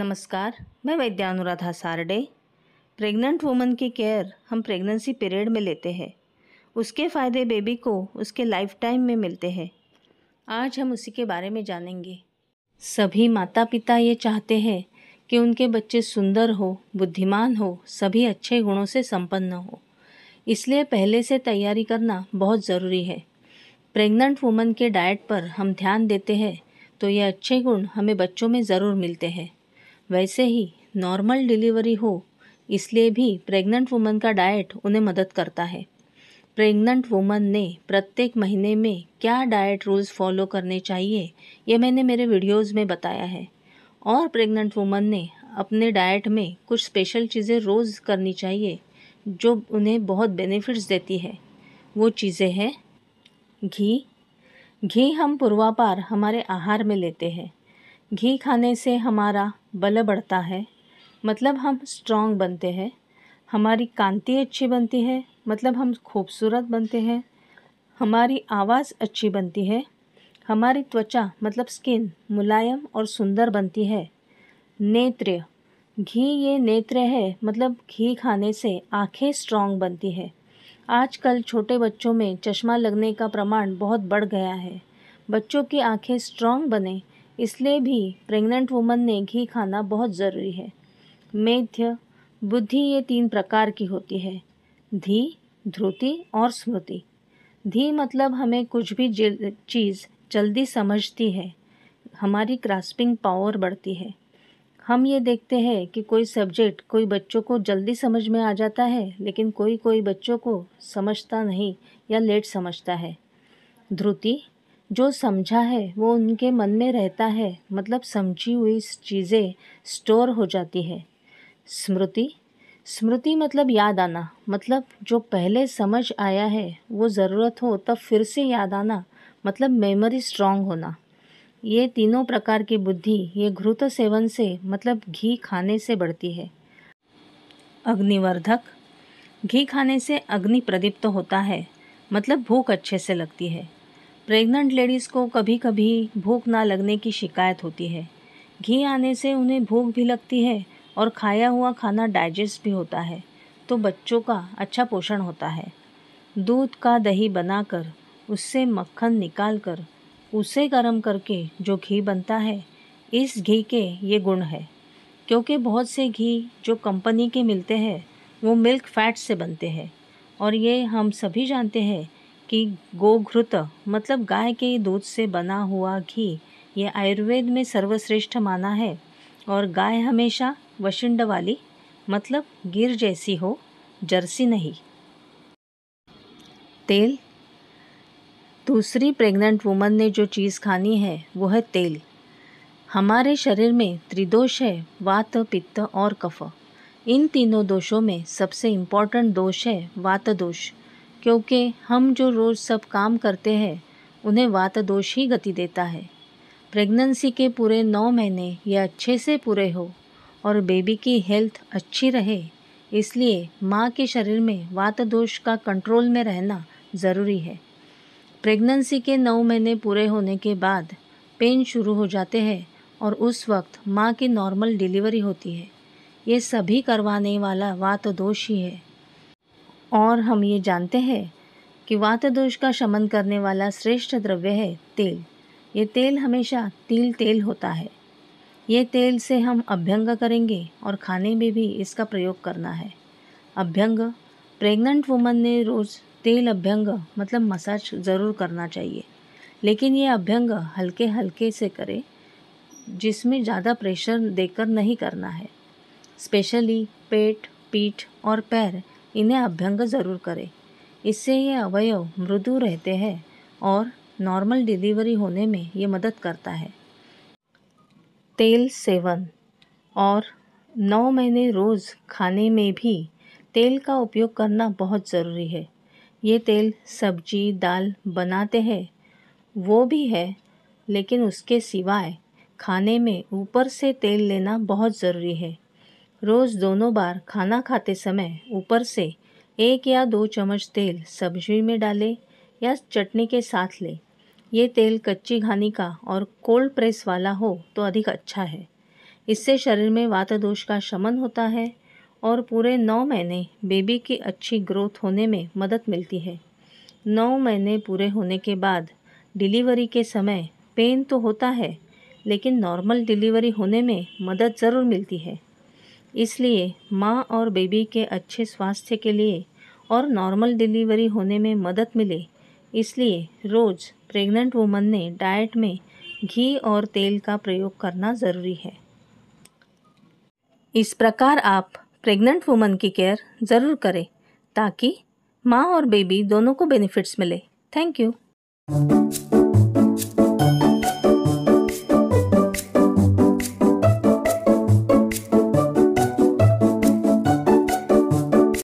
नमस्कार मैं Vaidya Anuradha Sarde pregnant woman की केयर हम प्रेगनेंसी पीरियड में लेते हैं उसके फ़ायदे बेबी को उसके लाइफ टाइम में मिलते हैं आज हम उसी के बारे में जानेंगे सभी माता पिता ये चाहते हैं कि उनके बच्चे सुंदर हो बुद्धिमान हो सभी अच्छे गुणों से संपन्न हो इसलिए पहले से तैयारी करना बहुत ज़रूरी है प्रेग्नेंट वुमन के डाइट पर हम ध्यान देते हैं तो ये अच्छे गुण हमें बच्चों में ज़रूर मिलते हैं वैसे ही नॉर्मल डिलीवरी हो इसलिए भी प्रेग्नेंट वुमन का डाइट उन्हें मदद करता है प्रेग्नेंट वुमन ने प्रत्येक महीने में क्या डाइट रूल्स फॉलो करने चाहिए यह मैंने मेरे वीडियोस में बताया है और प्रेग्नेंट वुमन ने अपने डाइट में कुछ स्पेशल चीज़ें रोज़ करनी चाहिए जो उन्हें बहुत बेनिफिट्स देती है वो चीज़ें हैं घी घी हम पूर्वापार हमारे आहार में लेते हैं घी खाने से हमारा बल बढ़ता है मतलब हम स्ट्रॉन्ग बनते हैं हमारी कांति अच्छी बनती है मतलब हम खूबसूरत बनते हैं हमारी आवाज़ अच्छी बनती है हमारी त्वचा मतलब स्किन मुलायम और सुंदर बनती है नेत्र घी ये नेत्र है मतलब घी खाने से आंखें स्ट्रॉन्ग बनती है आजकल छोटे बच्चों में चश्मा लगने का प्रमाण बहुत बढ़ गया है बच्चों की आंखें स्ट्रॉन्ग बने इसलिए भी प्रेग्नेंट वुमन ने घी खाना बहुत ज़रूरी है मेध्य बुद्धि ये तीन प्रकार की होती है धी ध्रुति और स्मृति धी मतलब हमें कुछ भी चीज़ जल्दी समझती है हमारी क्रास्पिंग पावर बढ़ती है हम ये देखते हैं कि कोई सब्जेक्ट कोई बच्चों को जल्दी समझ में आ जाता है लेकिन कोई कोई बच्चों को समझता नहीं या लेट समझता है ध्रुति जो समझा है वो उनके मन में रहता है मतलब समझी हुई चीज़ें स्टोर हो जाती है स्मृति स्मृति मतलब याद आना मतलब जो पहले समझ आया है वो ज़रूरत हो तब फिर से याद आना मतलब मेमोरी स्ट्रांग होना ये तीनों प्रकार की बुद्धि ये घृत सेवन से मतलब घी खाने से बढ़ती है अग्निवर्धक घी खाने से अग्नि प्रदीप्त तो होता है मतलब भूख अच्छे से लगती है प्रेग्नेंट लेडीज़ को कभी कभी भूख ना लगने की शिकायत होती है घी आने से उन्हें भूख भी लगती है और खाया हुआ खाना डाइजेस्ट भी होता है तो बच्चों का अच्छा पोषण होता है दूध का दही बनाकर उससे मक्खन निकाल कर उसे गर्म करके जो घी बनता है इस घी के ये गुण है क्योंकि बहुत से घी जो कंपनी के मिलते हैं वो मिल्क फैट से बनते हैं और ये हम सभी जानते हैं कि गोघृत मतलब गाय के दूध से बना हुआ घी ये आयुर्वेद में सर्वश्रेष्ठ माना है और गाय हमेशा वशिंड वाली मतलब गिर जैसी हो जर्सी नहीं तेल दूसरी प्रेग्नेंट वुमन ने जो चीज़ खानी है वो है तेल हमारे शरीर में त्रिदोष है वात पित्त और कफ इन तीनों दोषों में सबसे इम्पॉर्टेंट दोष है वात दोष क्योंकि हम जो रोज़ सब काम करते हैं उन्हें वात दोष ही गति देता है प्रेगनेंसी के पूरे नौ महीने ये अच्छे से पूरे हो और बेबी की हेल्थ अच्छी रहे इसलिए माँ के शरीर में वात दोष का कंट्रोल में रहना ज़रूरी है प्रेगनेंसी के नौ महीने पूरे होने के बाद पेन शुरू हो जाते हैं और उस वक्त माँ की नॉर्मल डिलीवरी होती है ये सभी करवाने वाला वात दोष ही है और हम ये जानते हैं कि वात दोष का शमन करने वाला श्रेष्ठ द्रव्य है तेल ये तेल हमेशा तिल तेल होता है ये तेल से हम अभ्यंग करेंगे और खाने में भी इसका प्रयोग करना है अभ्यंग प्रेग्नेंट वुमन ने रोज़ तेल अभ्यंग मतलब मसाज ज़रूर करना चाहिए लेकिन ये अभ्यंग हल्के हल्के से करें जिसमें ज़्यादा प्रेशर देकर नहीं करना है स्पेशली पेट पीठ और पैर इन्हें अभ्यंग ज़रूर करें इससे ये अवयव मृदु रहते हैं और नॉर्मल डिलीवरी होने में ये मदद करता है तेल सेवन और नौ महीने रोज़ खाने में भी तेल का उपयोग करना बहुत ज़रूरी है ये तेल सब्जी दाल बनाते हैं वो भी है लेकिन उसके सिवाय खाने में ऊपर से तेल लेना बहुत ज़रूरी है रोज़ दोनों बार खाना खाते समय ऊपर से एक या दो चम्मच तेल सब्जी में डालें या चटनी के साथ लें ये तेल कच्ची घानी का और कोल्ड प्रेस वाला हो तो अधिक अच्छा है इससे शरीर में वात दोष का शमन होता है और पूरे नौ महीने बेबी की अच्छी ग्रोथ होने में मदद मिलती है नौ महीने पूरे होने के बाद डिलीवरी के समय पेन तो होता है लेकिन नॉर्मल डिलीवरी होने में मदद ज़रूर मिलती है इसलिए माँ और बेबी के अच्छे स्वास्थ्य के लिए और नॉर्मल डिलीवरी होने में मदद मिले इसलिए रोज़ प्रेग्नेंट वुमन ने डाइट में घी और तेल का प्रयोग करना ज़रूरी है इस प्रकार आप प्रेग्नेंट वुमन की केयर ज़रूर करें ताकि माँ और बेबी दोनों को बेनिफिट्स मिले थैंक यू